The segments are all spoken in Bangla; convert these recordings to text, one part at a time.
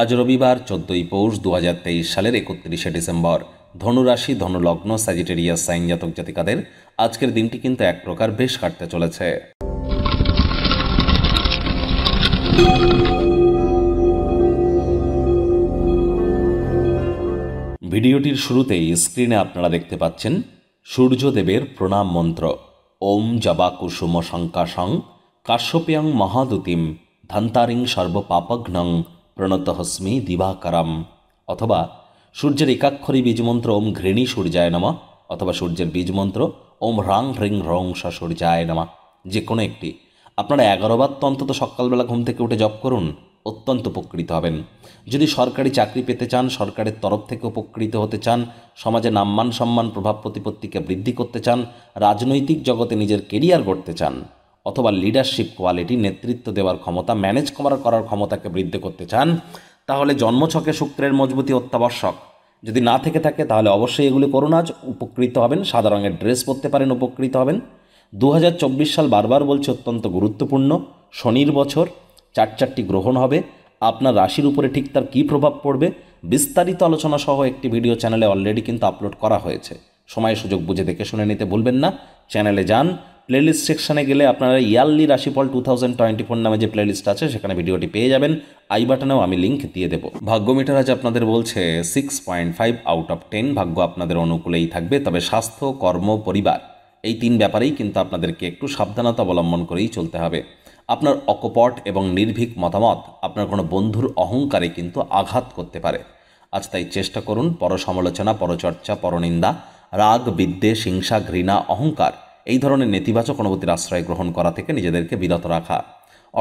আজ রবিবার চোদ্দই পৌষ দু সালের একত্রিশে ডিসেম্বর ধনুরাশি ধনুলগ্ন স্যাজিটেরিয়াস সাইন জাতক জাতিকাদের আজকের দিনটি কিন্তু এক প্রকার বেশ কাটতে চলেছে ভিডিওটির শুরুতেই স্ক্রিনে আপনারা দেখতে পাচ্ছেন সূর্যদেবের প্রণাম মন্ত্র ওম জবা কুসুম শঙ্কাশং কাশ্যপ্যাং মহাদুতিম ধান্তারিং সর্বপাপঘ্নং প্রণতহস্মি দিবাকারাম অথবা সূর্যের একাক্ষরী বীজমন্ত্র ওম ঘৃণী সূর্যায় নামা অথবা সূর্যের বীজমন্ত্র ওম রাং হৃং রং সা সূর্যায় নামা যে কোনো একটি আপনারা এগারোবার তো অন্তত সকালবেলা ঘুম থেকে উঠে জপ করুন অত্যন্ত উপকৃত হবেন যদি সরকারি চাকরি পেতে চান সরকারের তরফ থেকে উপকৃত হতে চান সমাজে নাম্মান সম্মান প্রভাব প্রতিপত্তিকে বৃদ্ধি করতে চান রাজনৈতিক জগতে নিজের কেরিয়ার গড়তে চান অথবা লিডারশিপ কোয়ালিটি নেতৃত্ব দেওয়ার ক্ষমতা ম্যানেজ করার ক্ষমতাকে বৃদ্ধি করতে চান তাহলে জন্মছকে শুক্রের মজবুতি অত্যাবশ্যক যদি না থেকে থাকে তাহলে অবশ্যই এগুলি করুন আজ উপকৃত হবেন সাদা রঙের ড্রেস পরতে পারেন উপকৃত হবেন দু সাল বারবার বলছে অত্যন্ত গুরুত্বপূর্ণ শনির বছর চার চারটি গ্রহণ হবে আপনার রাশির উপরে ঠিক তার কী প্রভাব পড়বে বিস্তারিত আলোচনা সহ একটি ভিডিও চ্যানেলে অলরেডি কিন্তু আপলোড করা হয়েছে সময় সুযোগ বুঝে দেখে শুনে নিতে ভুলবেন না চ্যানেলে যান প্লেলিস্ট সেকশানে গেলে আপনারা ইয়ারলি রাশিফল টু থাউজেন্ড টোয়েন্টি ফোর নামে যে প্লেলিস্ট আছে সেখানে ভিডিওটি পেয়ে যাবেন আই বাটনেও আমি লিঙ্ক দিয়ে দেবো ভাগ্যমিটার আজ আপনাদের বলছে six point five out of ten ভাগ্য আপনাদের অনুকূলেই থাকবে তবে স্বাস্থ্য কর্ম পরিবার এই তিন ব্যাপারেই কিন্তু আপনাদেরকে একটু সাবধানতা অবলম্বন করেই চলতে হবে আপনার অকপট এবং নির্ভীক মতামত আপনার কোনো বন্ধুর অহংকারে কিন্তু আঘাত করতে পারে আজ তাই চেষ্টা করুন পর সমালোচনা পরচর্চা পরনিন্দা রাগ বিদ্বেষ হিংসা ঘৃণা অহংকার এই ধরনের নেতিবাচক অনুভূতির আশ্রয় গ্রহণ করা থেকে নিজেদেরকে বিরত রাখা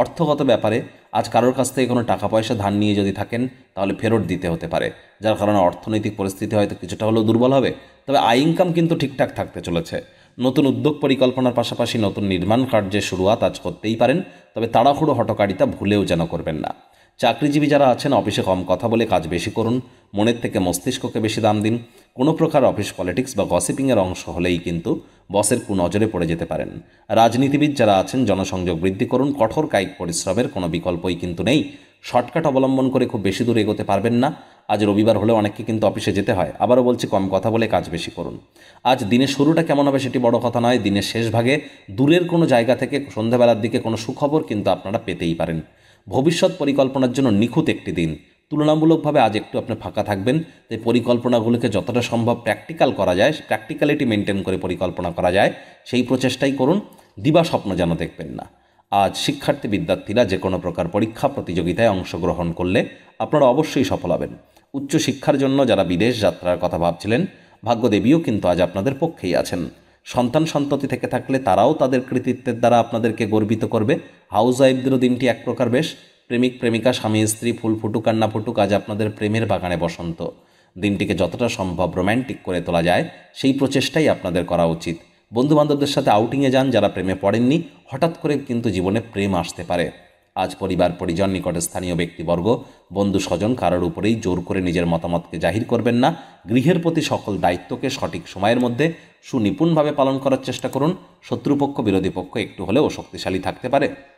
অর্থগত ব্যাপারে আজ কারোর কাছ থেকে কোনো টাকা পয়সা ধার নিয়ে যদি থাকেন তাহলে ফেরত দিতে হতে পারে যার কারণে অর্থনৈতিক পরিস্থিতি হয়তো কিছুটা হলেও দুর্বল হবে তবে আয় ইনকাম কিন্তু ঠিকঠাক থাকতে চলেছে নতুন উদ্যোগ পরিকল্পনার পাশাপাশি নতুন নির্মাণ কার্যের শুরুয়াত আজ করতেই পারেন তবে তাড়াহুড়ো হটকারিতা ভুলেও যেন করবেন না চাকরিজীবী যারা আছেন অফিসে কম কথা বলে কাজ বেশি করুন মনের থেকে মস্তিষ্ককে বেশি দাম দিন কোনো প্রকার অফিস পলিটিক্স বা গসিপিংয়ের অংশ হলেই কিন্তু বসের কুনজরে পড়ে যেতে পারেন রাজনীতিবিদ যারা আছেন জনসংযোগ বৃদ্ধি করুন কঠোর কায়িক পরিশ্রমের কোনো বিকল্পই কিন্তু নেই শর্টকাট অবলম্বন করে খুব বেশি দূর এগোতে পারবেন না আজ রবিবার হলে অনেককে কিন্তু অফিসে যেতে হয় আবারও বলছি কম কথা বলে কাজ বেশি করুন আজ দিনের শুরুটা কেমন হবে সেটি বড় কথা নয় দিনের শেষ ভাগে দূরের কোনো জায়গা থেকে সন্ধ্যাবেলার দিকে কোনো সুখবর কিন্তু আপনারা পেতেই পারেন ভবিষ্যৎ পরিকল্পনার জন্য নিখুঁত একটি দিন তুলনামূলকভাবে আজ একটু আপনি ফাঁকা থাকবেন তাই পরিকল্পনাগুলোকে যতটা সম্ভব প্র্যাকটিক্যাল করা যায় প্র্যাকটিক্যালিটি মেনটেন করে পরিকল্পনা করা যায় সেই প্রচেষ্টাই করুন দিবা স্বপ্ন যেন দেখবেন না আজ শিক্ষার্থী বিদ্যার্থীরা যে কোনো প্রকার পরীক্ষা প্রতিযোগিতায় অংশগ্রহণ করলে আপনারা অবশ্যই সফল হবেন উচ্চশিক্ষার জন্য যারা বিদেশ যাত্রার কথা ভাবছিলেন ভাগ্যদেবীও কিন্তু আজ আপনাদের পক্ষেই আছেন সন্তান সন্ততি থেকে থাকলে তারাও তাদের কৃতিত্বের দ্বারা আপনাদেরকে গর্বিত করবে হাউস ওয়াইফদেরও দিনটি এক প্রকার বেশ প্রেমিক প্রেমিকা স্বামী স্ত্রী ফুল ফুটুক আর না ফুটুক আজ আপনাদের প্রেমের বাগানে বসন্ত দিনটিকে যতটা সম্ভব রোম্যান্টিক করে তোলা যায় সেই প্রচেষ্টাই আপনাদের করা উচিত বন্ধুবান্ধবদের সাথে আউটিংয়ে যান যারা প্রেমে পড়েননি হঠাৎ করে কিন্তু জীবনে প্রেম আসতে পারে আজ পরিবার পরিজন নিকটে স্থানীয় ব্যক্তিবর্গ বন্ধু স্বজন কারোর উপরেই জোর করে নিজের মতামতকে জাহির করবেন না গৃহের প্রতি সকল দায়িত্বকে সঠিক সময়ের মধ্যে সুনিপুণভাবে পালন করার চেষ্টা করুন শত্রুপক্ষ বিরোধী পক্ষ একটু হলেও শক্তিশালী থাকতে পারে